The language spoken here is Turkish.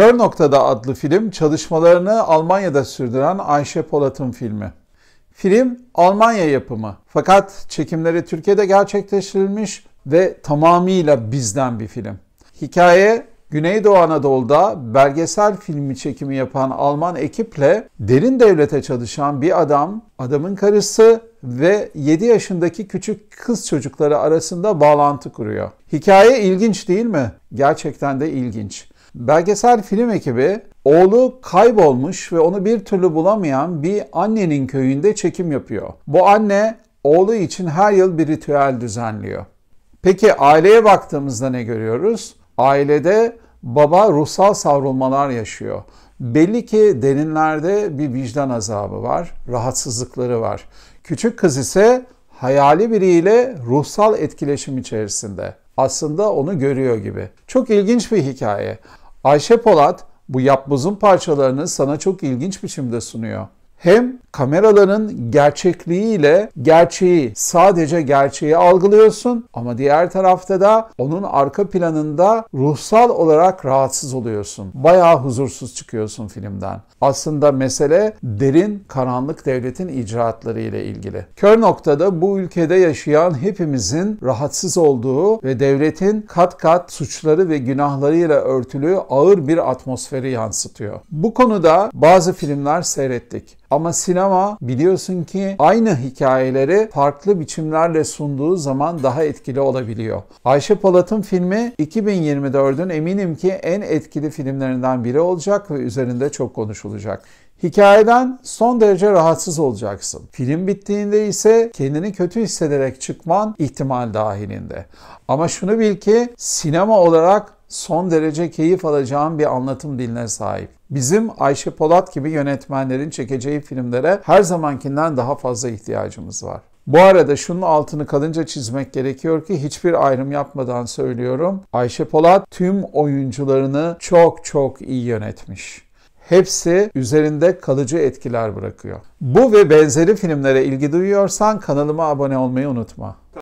Kör Noktada adlı film çalışmalarını Almanya'da sürdüren Ayşe Polat'ın filmi. Film Almanya yapımı fakat çekimleri Türkiye'de gerçekleştirilmiş ve tamamıyla bizden bir film. Hikaye Güneydoğu Anadolu'da belgesel filmi çekimi yapan Alman ekiple derin devlete çalışan bir adam, adamın karısı ve 7 yaşındaki küçük kız çocukları arasında bağlantı kuruyor. Hikaye ilginç değil mi? Gerçekten de ilginç. Belgesel film ekibi oğlu kaybolmuş ve onu bir türlü bulamayan bir annenin köyünde çekim yapıyor. Bu anne oğlu için her yıl bir ritüel düzenliyor. Peki aileye baktığımızda ne görüyoruz? Ailede baba ruhsal savrulmalar yaşıyor. Belli ki derinlerde bir vicdan azabı var, rahatsızlıkları var. Küçük kız ise hayali biriyle ruhsal etkileşim içerisinde. Aslında onu görüyor gibi. Çok ilginç bir hikaye. Ayşe Polat bu yapbozun parçalarını sana çok ilginç biçimde sunuyor hem kameraların gerçekliğiyle gerçeği sadece gerçeği algılıyorsun ama diğer tarafta da onun arka planında ruhsal olarak rahatsız oluyorsun. Bayağı huzursuz çıkıyorsun filmden. Aslında mesele derin karanlık devletin icraatları ile ilgili. Kör noktada bu ülkede yaşayan hepimizin rahatsız olduğu ve devletin kat kat suçları ve günahlarıyla örtülü ağır bir atmosferi yansıtıyor. Bu konuda bazı filmler seyrettik. Ama sinema biliyorsun ki aynı hikayeleri farklı biçimlerle sunduğu zaman daha etkili olabiliyor. Ayşe Polat'ın filmi 2024'ün eminim ki en etkili filmlerinden biri olacak ve üzerinde çok konuşulacak. Hikayeden son derece rahatsız olacaksın. Film bittiğinde ise kendini kötü hissederek çıkman ihtimal dahilinde. Ama şunu bil ki sinema olarak son derece keyif alacağım bir anlatım diline sahip. Bizim Ayşe Polat gibi yönetmenlerin çekeceği filmlere her zamankinden daha fazla ihtiyacımız var. Bu arada şunun altını kalınca çizmek gerekiyor ki hiçbir ayrım yapmadan söylüyorum. Ayşe Polat tüm oyuncularını çok çok iyi yönetmiş hepsi üzerinde kalıcı etkiler bırakıyor. Bu ve benzeri filmlere ilgi duyuyorsan kanalıma abone olmayı unutma.